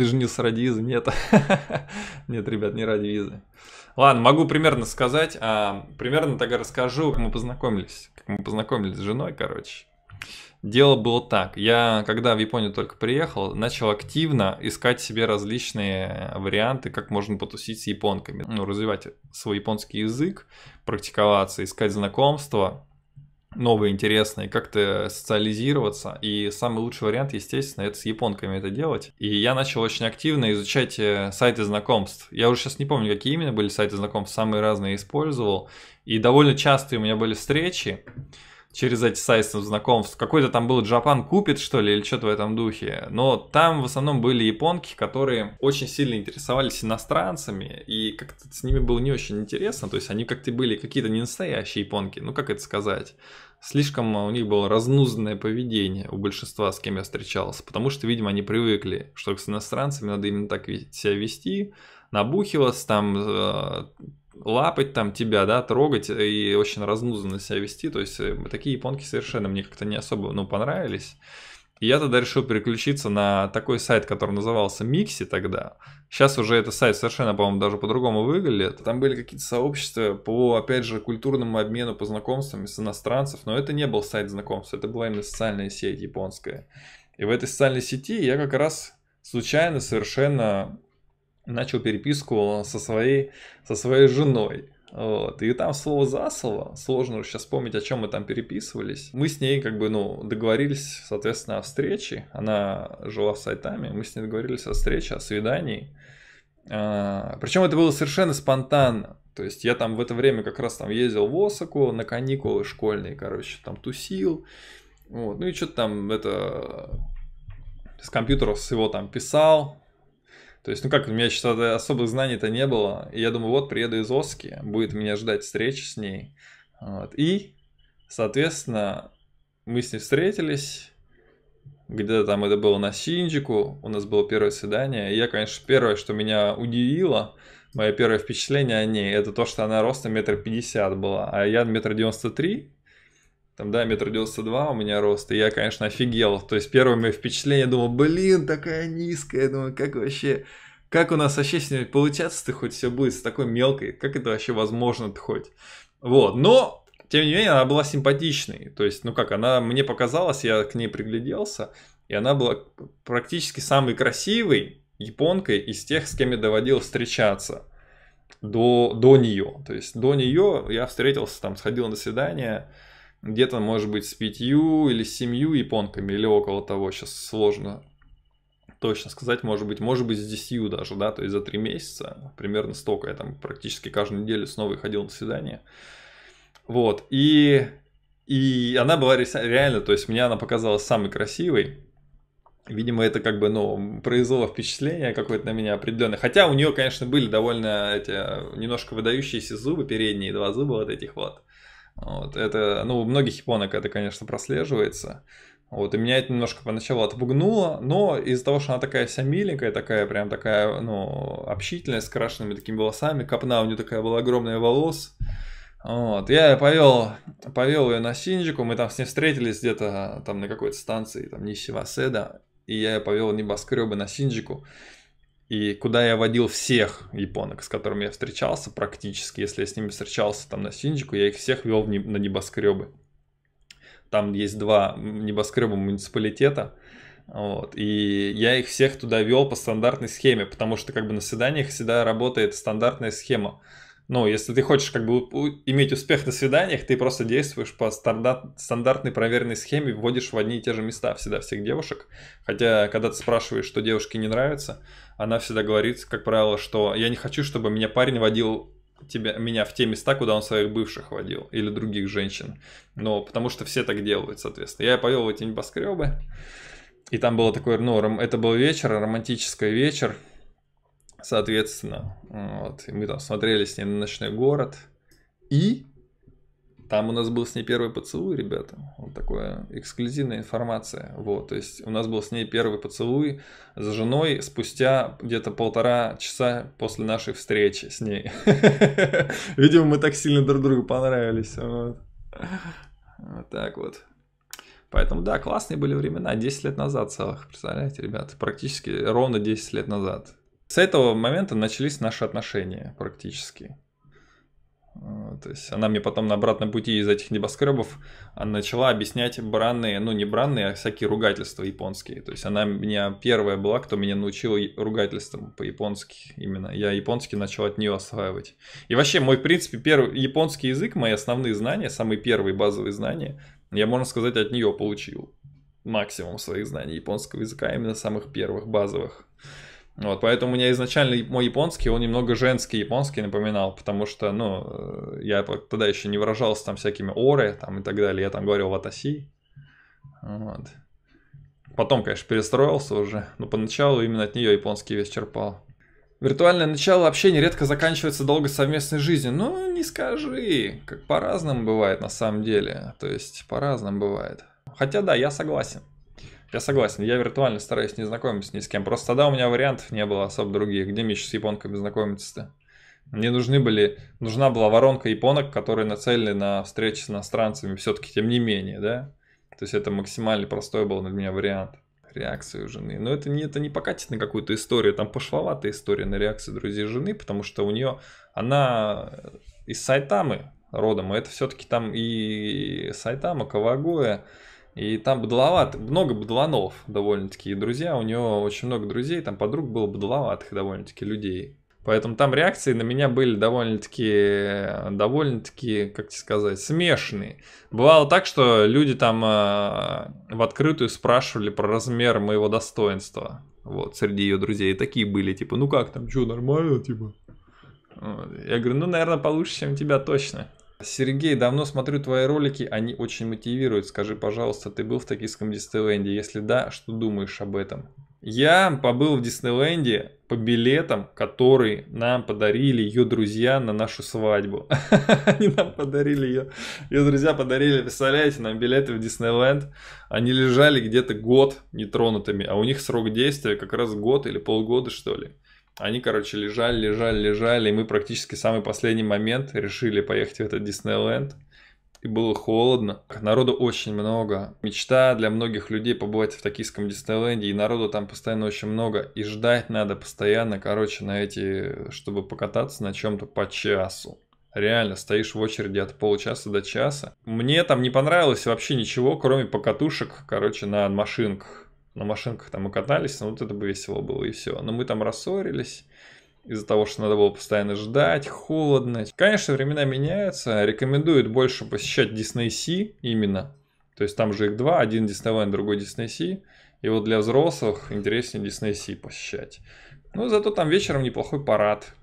Ты же не с ради визы, нет. нет, ребят, не ради визы. Ладно, могу примерно сказать, а, примерно тогда расскажу, как мы познакомились. Как мы познакомились с женой, короче. Дело было так. Я, когда в Японию только приехал, начал активно искать себе различные варианты, как можно потусить с японками. Ну, развивать свой японский язык, практиковаться, искать знакомства новые, интересные, как-то социализироваться. И самый лучший вариант, естественно, это с японками это делать. И я начал очень активно изучать э, сайты знакомств. Я уже сейчас не помню, какие именно были сайты знакомств, самые разные использовал. И довольно часто у меня были встречи через эти сайты знакомств. Какой-то там был Japan купит, что ли, или что-то в этом духе. Но там в основном были японки, которые очень сильно интересовались иностранцами, и как-то с ними было не очень интересно. То есть они как-то были какие-то не настоящие японки, ну как это сказать? Слишком у них было разнузданное поведение у большинства, с кем я встречался, потому что, видимо, они привыкли, что с иностранцами надо именно так себя вести, набухиваться, там э, лапать там тебя, да, трогать и очень разнузанно себя вести. То есть э, такие японки совершенно мне как-то не особо, ну, понравились. И я тогда решил переключиться на такой сайт, который назывался Микси тогда. Сейчас уже этот сайт совершенно, по-моему, даже по-другому выглядит. Там были какие-то сообщества по, опять же, культурному обмену, по знакомствам с иностранцев, но это не был сайт знакомств, это была именно социальная сеть японская. И в этой социальной сети я как раз случайно совершенно начал переписку со своей, со своей женой. Вот. И там слово за слово, сложно уже сейчас вспомнить, о чем мы там переписывались. Мы с ней как бы, ну, договорились, соответственно, о встрече. Она жила в Сайтаме, мы с ней договорились о встрече, о свидании. А, причем это было совершенно спонтанно. То есть я там в это время как раз там ездил в Осаку на каникулы школьные, короче, там тусил. Вот. Ну и что-то там это с компьютера с его там писал, то есть, ну как, у меня еще тогда особых знаний-то не было. И я думаю, вот, приеду из Оски, будет меня ждать встреча с ней. Вот. И, соответственно, мы с ней встретились. Где-то там это было на Синджику, у нас было первое свидание. И я, конечно, первое, что меня удивило, мое первое впечатление о ней, это то, что она ростом метр пятьдесят была, а я метр девяносто три, там, да, метр девяносто два у меня рост, и я, конечно, офигел. То есть первое мое впечатление, думал, блин, такая низкая, думаю, как вообще как у нас вообще с ними получаться-то хоть все будет с такой мелкой? Как это вообще возможно-то хоть? Вот, но тем не менее, она была симпатичной. То есть, ну как, она мне показалась, я к ней пригляделся, и она была практически самой красивой японкой из тех, с кем я доводил встречаться до, до нее. То есть до нее я встретился, там, сходил на свидание, где-то, может быть, с пятью или с семью японками, или около того, сейчас сложно точно сказать, может быть, может быть, с десятью даже, да, то есть за три месяца, примерно столько, я там практически каждую неделю снова ходил на свидание. Вот, и, и она была реально, то есть мне она показалась самой красивой, Видимо, это как бы, ну, произвело впечатление какое-то на меня определенное. Хотя у нее, конечно, были довольно эти немножко выдающиеся зубы, передние два зуба вот этих вот. Вот, это, ну, у многих японок это, конечно, прослеживается. Вот, и меня это немножко поначалу отпугнуло, но из-за того, что она такая вся миленькая, такая прям такая, ну, общительная, с крашенными такими волосами, копна у нее такая была огромная волос, вот, я повел, повел ее на Синджику, мы там с ней встретились где-то там на какой-то станции, там Нищеваседа, и я ее повел небоскребы на Синджику, и куда я водил всех японок, с которыми я встречался практически, если я с ними встречался там на Синджику, я их всех вел на небоскребы. Там есть два небоскреба муниципалитета. Вот. И я их всех туда вел по стандартной схеме, потому что как бы на свиданиях всегда работает стандартная схема. Ну, если ты хочешь как бы иметь успех на свиданиях, ты просто действуешь по стандарт, стандартной проверенной схеме, вводишь в одни и те же места всегда всех девушек. Хотя, когда ты спрашиваешь, что девушке не нравится, она всегда говорит, как правило, что я не хочу, чтобы меня парень водил тебя, меня в те места, куда он своих бывших водил или других женщин. Но потому что все так делают, соответственно. Я повел в эти небоскребы. И там было такое, ну, это был вечер, романтический вечер, соответственно. Вот. И мы там смотрели с ней на ночной город. И там у нас был с ней первый поцелуй, ребята. Вот такая эксклюзивная информация. Вот, то есть у нас был с ней первый поцелуй с женой спустя где-то полтора часа после нашей встречи с ней. Видимо, мы так сильно друг другу понравились. Вот, так вот. Поэтому, да, классные были времена, 10 лет назад целых, представляете, ребята, практически ровно 10 лет назад. С этого момента начались наши отношения практически. Э, то есть она мне потом на обратном пути из этих небоскребов а, начала объяснять бранные, ну не бранные, а всякие ругательства японские. То есть она меня первая была, кто меня научил ругательствам по-японски именно. Я японский начал от нее осваивать. И вообще мой, в принципе, первый японский язык, мои основные знания, самые первые базовые знания, я, можно сказать, от нее получил максимум своих знаний японского языка, именно самых первых базовых. Вот, поэтому у меня изначально мой японский, он немного женский японский напоминал, потому что, ну, э, я тогда еще не выражался там всякими оры там и так далее, я там говорил ватаси. Вот. Потом, конечно, перестроился уже, но поначалу именно от нее японский весь черпал. Виртуальное начало общения редко заканчивается долго совместной жизнью. Ну, не скажи, как по-разному бывает на самом деле. То есть, по-разному бывает. Хотя да, я согласен. Я согласен, я виртуально стараюсь не знакомиться ни с кем. Просто тогда у меня вариантов не было особо других. Где мне сейчас с японками знакомиться-то? Мне нужны были, нужна была воронка японок, которые нацелены на встречи с иностранцами, все-таки тем не менее, да? То есть это максимально простой был для меня вариант реакцию жены. Но это не, это не покатит на какую-то историю, там пошловатая история на реакции друзей жены, потому что у нее, она из Сайтамы родом, и а это все-таки там и Сайтама, Кавагуя, и там быдловат, много быдланов довольно-таки, друзья, у него очень много друзей, там подруг было быдловатых довольно-таки людей. Поэтому там реакции на меня были довольно-таки, довольно-таки, как тебе сказать, смешанные. Бывало так, что люди там э, в открытую спрашивали про размер моего достоинства. Вот, среди ее друзей. И такие были, типа, ну как там, что, нормально, типа? Вот. Я говорю, ну, наверное, получше, чем тебя точно. Сергей, давно смотрю твои ролики, они очень мотивируют. Скажи, пожалуйста, ты был в токийском Диснейленде? Если да, что думаешь об этом? Я побыл в Диснейленде по билетам, которые нам подарили ее друзья на нашу свадьбу. Они нам подарили ее. Ее друзья подарили, представляете, нам билеты в Диснейленд. Они лежали где-то год нетронутыми, а у них срок действия как раз год или полгода, что ли. Они, короче, лежали, лежали, лежали, и мы практически в самый последний момент решили поехать в этот Диснейленд. И было холодно. Народу очень много. Мечта для многих людей побывать в токийском Диснейленде, и народу там постоянно очень много. И ждать надо постоянно, короче, на эти, чтобы покататься на чем-то по часу. Реально, стоишь в очереди от получаса до часа. Мне там не понравилось вообще ничего, кроме покатушек, короче, на машинках на машинках там и катались, ну вот это бы весело было и все. Но мы там рассорились из-за того, что надо было постоянно ждать, холодно. Конечно, времена меняются, рекомендуют больше посещать Disney Sea именно. То есть там же их два, один Disneyland, другой Disney Sea. И вот для взрослых интереснее Disney Sea посещать. Ну, зато там вечером неплохой парад